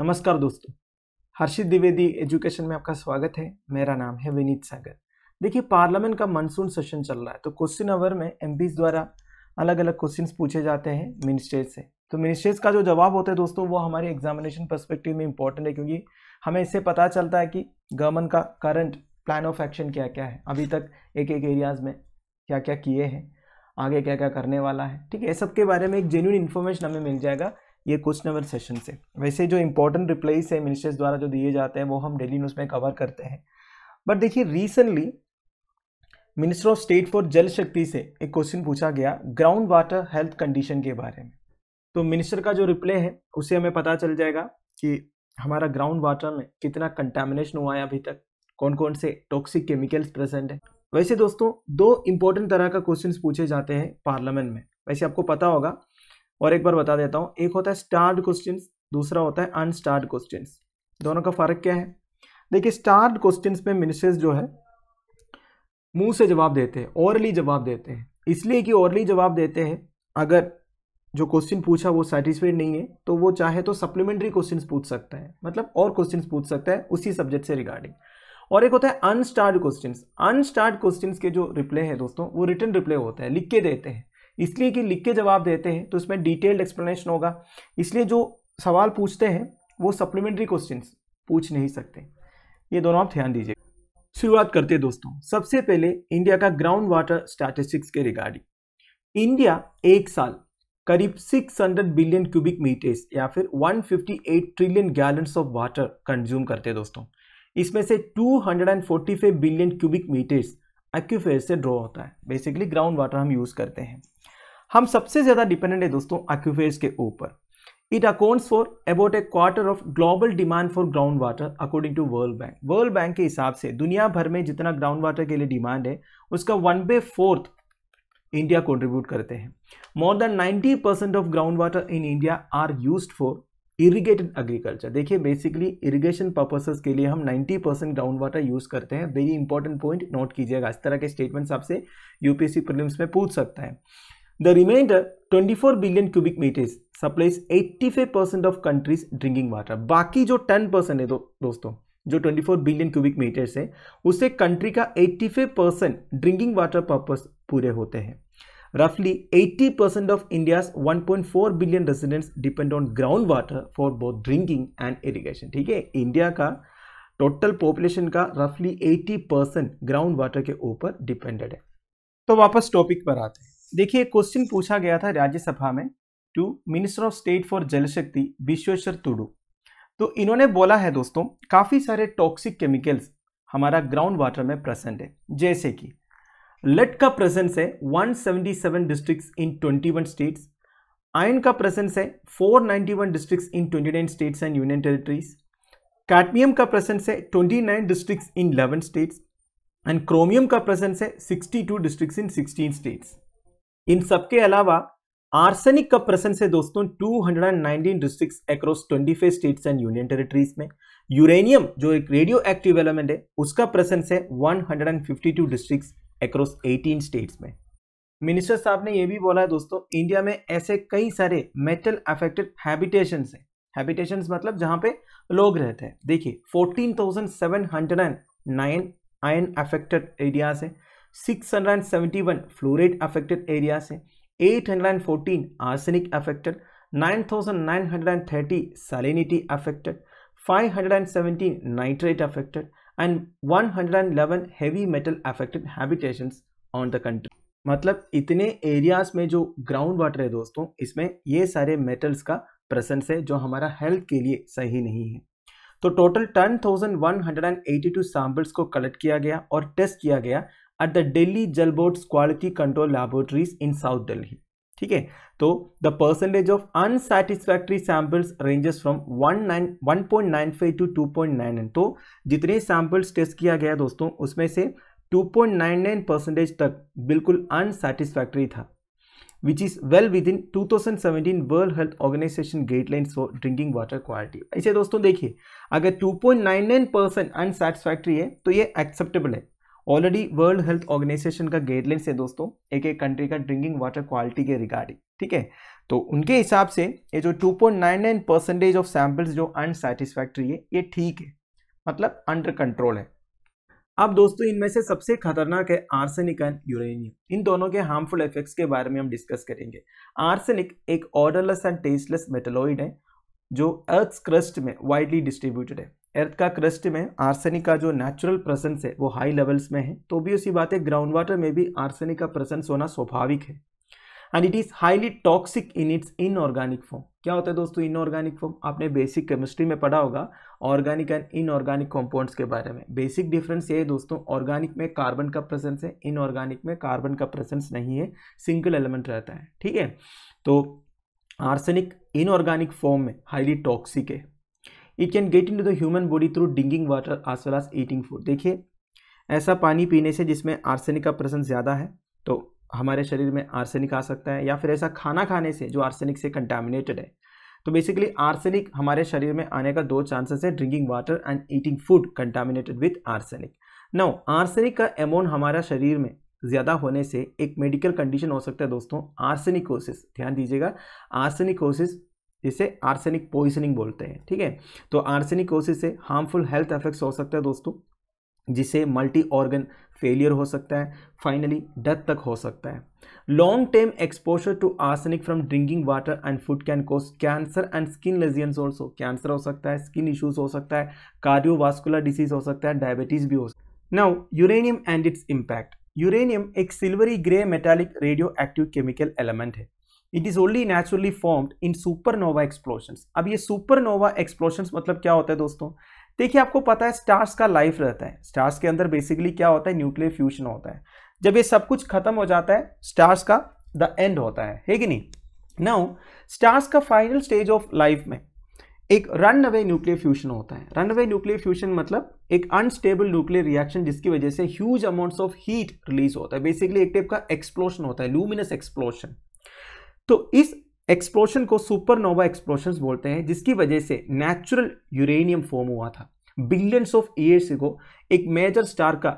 नमस्कार दोस्तों हर्षित द्विवेदी एजुकेशन में आपका स्वागत है मेरा नाम है विनीत सागर देखिए पार्लियामेंट का मानसून सेशन चल रहा है तो क्वेश्चन आवर में एम द्वारा अलग अलग क्वेश्चन पूछे जाते हैं मिनिस्टर्स से तो मिनिस्टर्स का जो जवाब होता है दोस्तों वो हमारे एग्जामिनेशन परस्पेक्टिव में इंपॉर्टेंट है क्योंकि हमें इससे पता चलता है कि गवर्नमेंट का करंट प्लान ऑफ एक्शन क्या क्या है अभी तक एक एक एरियाज में क्या क्या किए हैं आगे क्या क्या करने वाला है ठीक है सब के बारे में एक जेन्यून इन्फॉर्मेशन हमें मिल जाएगा ये क्वेश्चन नंबर सेशन से वैसे जो इंपॉर्टेंट रिप्लाईज है मिनिस्टर्स द्वारा जो दिए जाते हैं वो हम डेली न्यूज़ में कवर करते हैं बट देखिए recently minister of state for Jal Shakti से एक क्वेश्चन पूछा गया ग्राउंड वाटर हेल्थ कंडीशन के बारे में तो मिनिस्टर का जो रिप्लाई है उससे हमें पता चल जाएगा कि हमारा ग्राउंड वाटर में कितना कंटेमिनेशन हुआ है अभी तक कौन कौन से टॉक्सिक केमिकल्स प्रेजेंट है वैसे दोस्तों दो इम्पोर्टेंट तरह का क्वेश्चन पूछे जाते हैं पार्लियामेंट में वैसे आपको पता होगा और एक बार बता देता हूँ एक होता है स्टार्ड क्वेश्चन दूसरा होता है अनस्टार्ड क्वेश्चन दोनों का फर्क क्या है देखिए स्टार्ड क्वेश्चन में मिनिस्टर्स जो है मुंह से जवाब देते हैं औरली जवाब देते हैं इसलिए कि औरली जवाब देते हैं अगर जो क्वेश्चन पूछा वो सेटिस्फाइड नहीं है तो वो चाहे तो सप्लीमेंट्री क्वेश्चन पूछ सकता है मतलब और क्वेश्चन पूछ सकता है उसी सब्जेक्ट से रिगार्डिंग और एक होता है अनस्टार्ड क्वेश्चन अनस्टार्ड क्वेश्चन के जो रिप्ले है दोस्तों वो रिटर्न रिप्ले होता है लिख के देते हैं इसलिए कि लिख के जवाब देते हैं तो इसमें डिटेल्ड एक्सप्लेनेशन होगा इसलिए जो सवाल पूछते हैं वो सप्लीमेंट्री क्वेश्चन पूछ नहीं सकते ये दोनों आप ध्यान दीजिए शुरुआत करते हैं दोस्तों सबसे पहले इंडिया का ग्राउंड वाटर स्टैटिस्टिक्स के रिगार्डिंग इंडिया एक साल करीब 600 बिलियन क्यूबिक मीटर्स या फिर 158 trillion gallons of water consume करते हैं दोस्तों इसमें से 245 बिलियन क्यूबिक मीटर्स एक्यूफेयर से ड्रॉ होता है बेसिकली ग्राउंड वाटर हम यूज़ करते हैं हम सबसे ज़्यादा डिपेंडेंट है दोस्तों एक्वेफेयर्स के ऊपर it accounts for about a quarter of global demand for ground water according to World Bank World Bank के हिसाब से दुनिया भर में जितना ग्राउंड वाटर के लिए डिमांड है उसका one by fourth India contribute करते हैं more than 90 percent of ground water in India are use for irrigated agriculture देखिए बेसिकली इरीगेशन पर्पसेज के लिए हम 90 परसेंट ग्राउंड वाटर यूज करते हैं वेरी इंपॉर्टेंट पॉइंट नोट कीजिएगा इस तरह के स्टेटमेंट्स आपसे यूपीएससी प्रीलिम्स में पूछ सकता है The remainder 24 billion cubic metres supplies 85 percent of country's drinking water बाकी जो 10 परसेंट है दो, दोस्तों जो 24 बिलियन क्यूबिक मीटर्स है उससे कंट्री का 85 परसेंट ड्रिंकिंग वाटर पर्पस पूरे होते हैं roughly 80% of india's 1.4 billion depend on ground water for both drinking and irrigation ठीक है इंडिया का टोटल पॉपुलेशन का रफली 80 परसेंट ग्राउंड वाटर के ऊपर डिपेंडेड है तो वापस टॉपिक पर आते हैं देखिए क्वेश्चन पूछा गया था राज्यसभा में to minister of state for Jal Shakti Vishweshwar तुडू तो इन्होंने बोला है दोस्तों काफ़ी सारे टॉक्सिक केमिकल्स हमारा ग्राउंड वाटर में प्रेजेंट है जैसे कि लेट का प्रेजेंस है 177 डिस्ट्रिक्ट्स इन 21 स्टेट्स आयन का प्रेजेंस है 491 districts in 29 states and union territories cadmium का प्रेजेंस है 29 districts in 11 states and chromium का प्रेजेंस है 62 डिस्ट्रिक्ट्स इन 16 स्टेट्स इन सबके अलावा आर्सेनिक का प्रसंग है दोस्तों 219 districts across 25 states and union territories में यूरेनियम जो एक रेडियो एक्टिव एलिमेंट है उसका प्रेजेंस है 152 डिस्ट्रिक्ट्स अक्रॉस 18 स्टेट्स में मिनिस्टर साहब ने यह भी बोला है दोस्तों इंडिया में ऐसे कई सारे मेटल अफेक्टेड हैबिटेशन है हैबिटेशन मतलब जहां पे लोग रहते हैं देखिए 14,709 आयन अफेक्टेड एरियाज है 671 fluoride affected hundred and 814 arsenic affected 9930 salinity affected 517 nitrate affected and 111 heavy metal affected habitation on the country मतलब इतने एरियाज में जो ग्राउंड वाटर है दोस्तों इसमें ये सारे मेटल्स का प्रेजेंस है जो हमारा हेल्थ के लिए सही नहीं है तो टोटल 10,182 सैंपल्स को कलेक्ट किया गया और टेस्ट किया गया at the Delhi Jal Board's Quality Control Laboratories in South Delhi. ठीक है तो the percentage of unsatisfactory samples ranges from one nine one point nine five to two point nine nine तो जितने सैंपल्स टेस्ट किया गया दोस्तों उसमें से two point nine nine percentage तक बिल्कुल अनसेटिस्फैक्ट्री था which is well within two thousand seventeen World health Organization guidelines for drinking water quality ऐसे दोस्तों देखिए अगर two point nine nine percent unsatisfactory है तो ये एक्सेप्टेबल है ऑलरेडी वर्ल्ड हेल्थ ऑर्गेनाइजेशन का गाइडलाइंस है दोस्तों एक एक कंट्री का ड्रिंकिंग वाटर क्वालिटी के रिगार्डिंग ठीक है तो उनके हिसाब से ये जो 2.99 परसेंटेज ऑफ सैंपल्स जो अनसेटिस्फैक्ट्री है ये ठीक है मतलब अंडर कंट्रोल है अब दोस्तों इनमें से सबसे खतरनाक है आर्सेनिक एंड यूरेनियम इन दोनों के हार्मफुल इफेक्ट्स के बारे में हम डिस्कस करेंगे आर्सेनिक एक ऑर्डरलेस एंड टेस्टलेस मेटेलॉइड है जो अर्थ क्रस्ट में वाइडली डिस्ट्रीब्यूटेड है अर्थ का क्रस्ट में आर्सेनिक का जो नेचुरल प्रेजेंस है वो हाई लेवल्स में है तो भी उसी बात है ग्राउंड वाटर में भी आर्सेनिक का प्रेजेंस होना स्वाभाविक है and it is highly toxic in its inorganic form क्या होता है दोस्तों इनऑर्गेनिक फॉर्म आपने बेसिक केमिस्ट्री में पढ़ा होगा ऑर्गेनिक एंड इनऑर्गेनिक कॉम्पाउंड्स के बारे में बेसिक डिफरेंस ये है दोस्तों ऑर्गेनिक में कार्बन का प्रेजेंस है इनऑर्गेनिक में कार्बन का प्रेजेंस नहीं है सिंगल एलिमेंट रहता है ठीक है तो आर्सेनिक इनऑर्गेनिक फॉर्म में हाईली टॉक्सिक है it can get into the human body through drinking water as well as eating food देखिए ऐसा पानी पीने से जिसमें आर्सेनिक का प्रसन्न ज़्यादा है तो हमारे शरीर में आर्सेनिक आ सकता है या फिर ऐसा खाना खाने से जो आर्सेनिक से कंटामिनेटेड है तो बेसिकली आर्सेनिक हमारे शरीर में आने का दो चांसेस है drinking water and eating food contaminated with arsenic no arsenic का एमोन हमारा शरीर में ज़्यादा होने से एक मेडिकल कंडीशन हो सकता है दोस्तों आर्सेनिकोसिस ध्यान दीजिएगा आर्सेनिकोसिस जिसे आर्सेनिक पॉइजनिंग बोलते हैं ठीक है तो कोसिस से हार्मफुल हेल्थ इफेक्ट्स हो सकते हैं दोस्तों जिसे मल्टी ऑर्गन फेलियर हो सकता है फाइनली डेथ तक हो सकता है long term exposure to arsenic from drinking water and food can cause cancer and skin lesions also cancer हो सकता है स्किन इश्यूज हो सकता है कार्डियोवास्कुलर डिसीज हो सकता है डायबिटीज भी हो सकता है now uranium and its impact uranium एक silvery grey metallic radioactive chemical element है it is only naturally formed in supernova explosions अब ये सुपरनोवा एक्सप्लोशंस मतलब क्या होता है दोस्तों देखिए आपको पता है स्टार्स का लाइफ रहता है स्टार्स के अंदर बेसिकली क्या होता है न्यूक्लियर फ्यूजन होता है जब ये सब कुछ खत्म हो जाता है स्टार्स का द एंड होता है है कि नहीं नाउ स्टार्स का फाइनल स्टेज ऑफ लाइफ में एक रन अवे न्यूक्लियर फ्यूजन होता है रन अवे न्यूक्लियर फ्यूजन मतलब एक अनस्टेबल न्यूक्लियर रिएक्शन जिसकी वजह से huge amounts of heat release होता है बेसिकली एक टाइप का एक्सप्लोशन होता है लूमिनस एक्सप्लोशन तो इस एक्सप्लोशन को सुपरनोवा एक्सप्लोशन बोलते हैं जिसकी वजह से नेचुरल यूरेनियम फॉर्म हुआ था बिलियंस ऑफ ईयर्स को एक मेजर स्टार का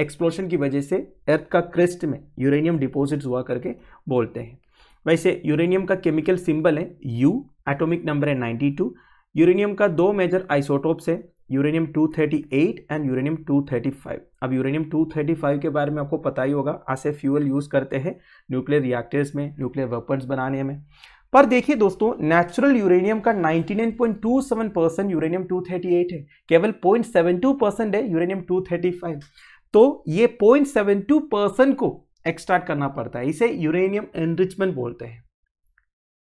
एक्सप्लोशन की वजह से अर्थ का क्रेस्ट में यूरेनियम डिपॉजिट्स हुआ करके बोलते हैं वैसे यूरेनियम का केमिकल सिंबल है यू एटॉमिक नंबर है 92 यूरेनियम का दो मेजर आइसोटोप्स है यूरेनियम 238 एंड यूरेनियम 235 अब यूरेनियम 235 के बारे में आपको पता ही होगा ऐसे फ्यूल यूज़ करते हैं न्यूक्लियर रिएक्टर्स में न्यूक्लियर वेपन्स बनाने में पर देखिए दोस्तों नेचुरल यूरेनियम का 99.27 परसेंट यूरेनियम 238 है केवल 0.72 परसेंट है यूरेनियम 235 तो ये 0.72 परसेंट को एक्सट्रैक्ट करना पड़ता है इसे यूरेनियम एनरिचमेंट बोलते हैं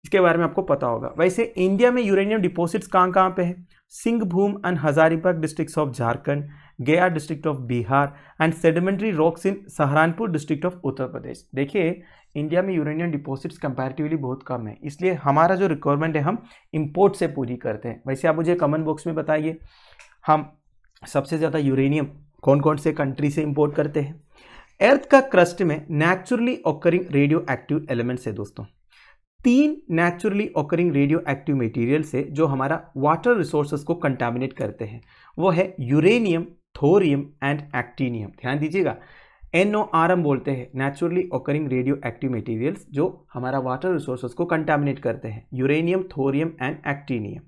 इसके बारे में आपको पता होगा वैसे इंडिया में यूरेनियम डिपोजिट्स कहाँ कहाँ पे हैं Singhbhum and Hazaribagh district of Jharkhand Gaya district of Bihar and sedimentary rocks in Saharanpur district of Uttar Pradesh देखिए इंडिया में यूरेनियम डिपॉजिट्स कंपैरेटिवली बहुत कम है इसलिए हमारा जो रिक्वायरमेंट है हम इंपोर्ट से पूरी करते हैं वैसे आप मुझे कमेंट बॉक्स में बताइए हम सबसे ज़्यादा यूरेनियम कौन कौन से कंट्री से इम्पोर्ट करते हैं अर्थ का क्रस्ट में naturally occurring radioactive elements है दोस्तों तीन naturally occurring radioactive material से जो हमारा वाटर रिसोर्सेज को कंटामिनेट करते हैं वो है यूरेनियम थोरियम एंड एक्टीनियम ध्यान दीजिएगा एन ओ आर एम बोलते हैं naturally occurring radioactive materials जो हमारा वाटर रिसोर्सेज को कंटामिनेट करते हैं यूरेनियम थोरियम एंड एक्टीनियम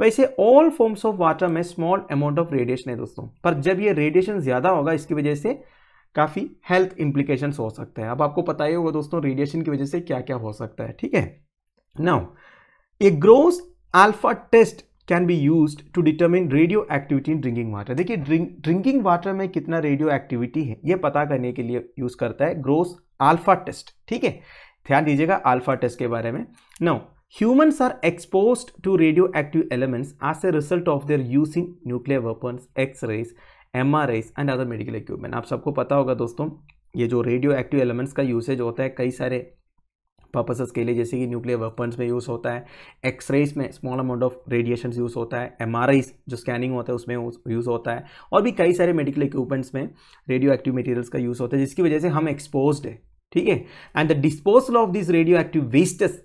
वैसे ऑल फॉर्म्स ऑफ वाटर में स्मॉल अमाउंट ऑफ रेडिएशन है दोस्तों पर जब ये रेडिएशन ज़्यादा होगा इसकी वजह से काफ़ी हेल्थ इम्प्लीकेशन हो सकते हैं अब आपको पता ही होगा दोस्तों रेडिएशन की वजह से क्या क्या हो सकता है ठीक है now a gross alpha test can be use to determine radioactivity in drinking water देखिए ड्रिंकिंग वाटर में कितना रेडियो एक्टिविटी है ये पता करने के लिए यूज़ करता है ग्रोस अल्फा टेस्ट ठीक है ध्यान दीजिएगा अल्फा टेस्ट के बारे में now are are to radioactive elements as a result of their use in nuclear x x rays um and other medical equipment आप सबको पता होगा दोस्तों ये जो रेडियो एक्टिव एलिमेंट्स का यूसेज होता है कई सारे पर्पसेस के लिए जैसे कि न्यूक्लियर वेपन्स में यूज़ होता है एक्सरेज में small amount of radiation use होता है एम जो स्कैनिंग होता है उसमें यूज़ होता है और भी कई सारे मेडिकल इक्विपमेंट्स में रेडियो एक्टिव मटीरियल्स का यूज़ होता है जिसकी वजह से हम एक्सपोज है ठीक है and the disposal of this radioactive wastes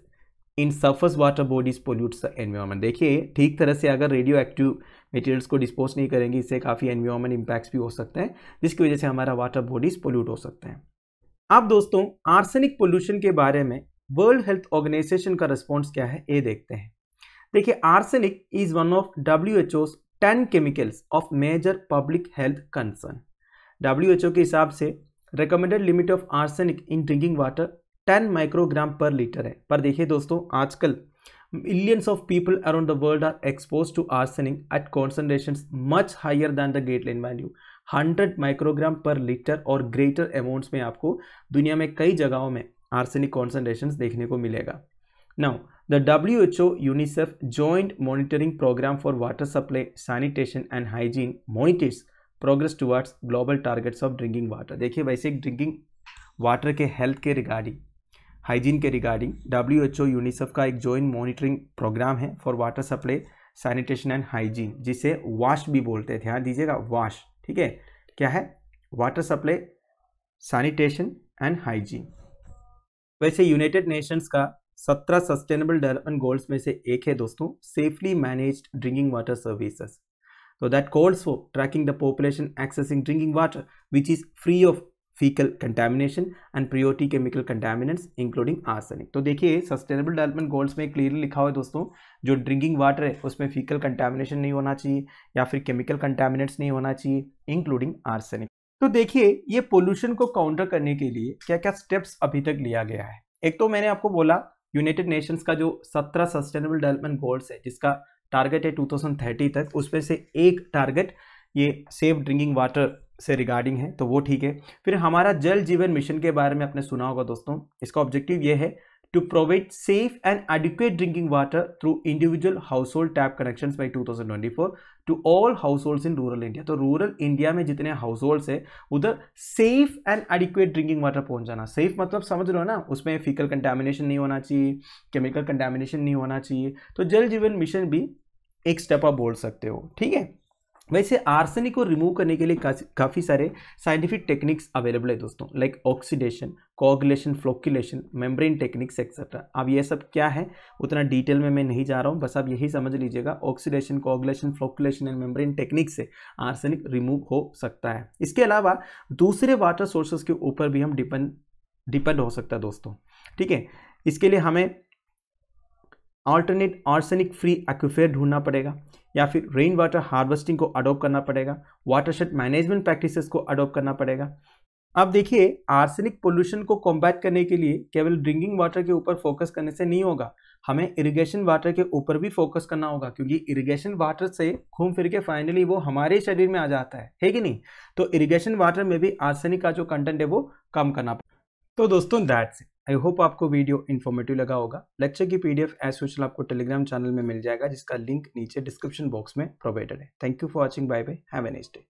in surface water bodies pollutes the environment देखिए ठीक तरह से अगर रेडियो एक्टिव मटेरियल्स को डिस्पोज नहीं करेंगे इससे काफ़ी एनवायरमेंट इम्पैक्ट्स भी हो सकते हैं जिसकी वजह से हमारा वाटर बॉडीज़ पोल्यूट हो सकते हैं आप दोस्तों आर्सेनिक पोल्यूशन के बारे में वर्ल्ड हेल्थ ऑर्गेनाइजेशन का रिस्पॉन्स क्या है ये देखते हैं देखिए arsenic is one of W H O's ten chemicals of major public health concern W H O के हिसाब से recommended limit of arsenic in drinking water 10 microgram per litre है पर देखिए दोस्तों आजकल Millions of people around the world are exposed to arsenic at concentrations much higher than the guideline value 100 microgram per litre और greater amounts में आपको दुनिया में कई जगहों में आर्सेनिक कॉन्सेंट्रेशन देखने को मिलेगा now the W H O UNICEF joint monitoring programme for water supply sanitation and hygiene monitors progress towards global targets of drinking water देखिए वैसे ड्रिंकिंग वाटर के हेल्थ के रिगार्डिंग हाइजीन के regarding W H O UNICEF का एक joint monitoring programme है for water supply sanitation and hygiene जिसे वाश भी बोलते हैं ध्यान दीजिएगा वाश ठीक है क्या है water supply sanitation and hygiene वैसे यूनाइटेड नेशंस का सत्रह सस्टेनेबल डेवलपमेंट गोल्स में से एक है दोस्तों safely manage drinking water services तो that calls for tracking the population accessing drinking water which is free of faecal contamination and priority chemical contaminants including arsenic तो देखिए सस्टेनेबल डेवलपमेंट गोल्स में clearly लिखा हुआ है दोस्तों जो ड्रिंकिंग वाटर है उसमें फीकल कंटेमिनेशन नहीं होना चाहिए या फिर केमिकल कंटेमिनेंट्स नहीं होना चाहिए इंक्लूडिंग आर्सेनिक तो देखिए ये पोल्यूशन को काउंटर करने के लिए क्या क्या स्टेप्स अभी तक लिया गया है एक तो मैंने आपको बोला यूनाइटेड नेशंस का जो सत्रह सस्टेनेबल डेवलपमेंट गोल्स है जिसका टारगेट है 2030 तक उसमें से एक टारगेट ये सेफ ड्रिंकिंग वाटर से रिगार्डिंग है तो वो ठीक है फिर हमारा जल जीवन मिशन के बारे में आपने सुना होगा दोस्तों इसका ऑब्जेक्टिव ये है to provide safe and adequate drinking water through individual household tap connection by two thousand twenty four to all household in rural India तो रूरल इंडिया में जितने हाउस होल्ड है उधर safe and adequate drinking water पहुंचाना safe मतलब समझ रहे हो ना उसमें फिकल कंटेमिनेशन नहीं होना चाहिए केमिकल कंटेमिनेशन नहीं होना चाहिए तो जल जीवन मिशन भी एक स्टेप आप बोल सकते हो ठीक है वैसे आर्सेनिक को रिमूव करने के लिए काफ़ी सारे साइंटिफिक टेक्निक्स अवेलेबल है दोस्तों like oxidation coagulation flocculation membrane techniques etcetera अब ये सब क्या है उतना डिटेल में मैं नहीं जा रहा हूँ बस आप यही समझ लीजिएगा oxidation coagulation flocculation and membrane technique से आर्सेनिक रिमूव हो सकता है इसके अलावा दूसरे वाटर सोर्सेज के ऊपर भी हम डिपेंड डिपेंड हो सकता है दोस्तों ठीक है इसके लिए हमें ऑल्टरनेट आर्सेनिक फ्री एक्विफेयर ढूंढना पड़ेगा या फिर रेन वाटर हार्वेस्टिंग को अडोप्ट करना पड़ेगा वाटरशेड मैनेजमेंट प्रैक्टिसेस को अडोप्ट करना पड़ेगा अब देखिए आर्सेनिक पोल्यूशन को कॉम्बैट करने के लिए केवल ड्रिंकिंग वाटर के ऊपर फोकस करने से नहीं होगा हमें इरिगेशन वाटर के ऊपर भी फोकस करना होगा क्योंकि इरिगेशन वाटर से घूम फिर के फाइनली वो हमारे शरीर में आ जाता है है कि नहीं तो इरिगेशन वाटर में भी आर्सेनिक का जो कंटेंट है वो कम करना तो दोस्तों दैट्स आई होप आपको वीडियो इन्फॉर्मेटिव लगा होगा लेक्चर की पीडीएफ एस सोशल आपको टेलीग्राम चैनल में मिल जाएगा जिसका लिंक नीचे डिस्क्रिप्शन बॉक्स में प्रोवाइडेड है thank you for watching bye bye have an next day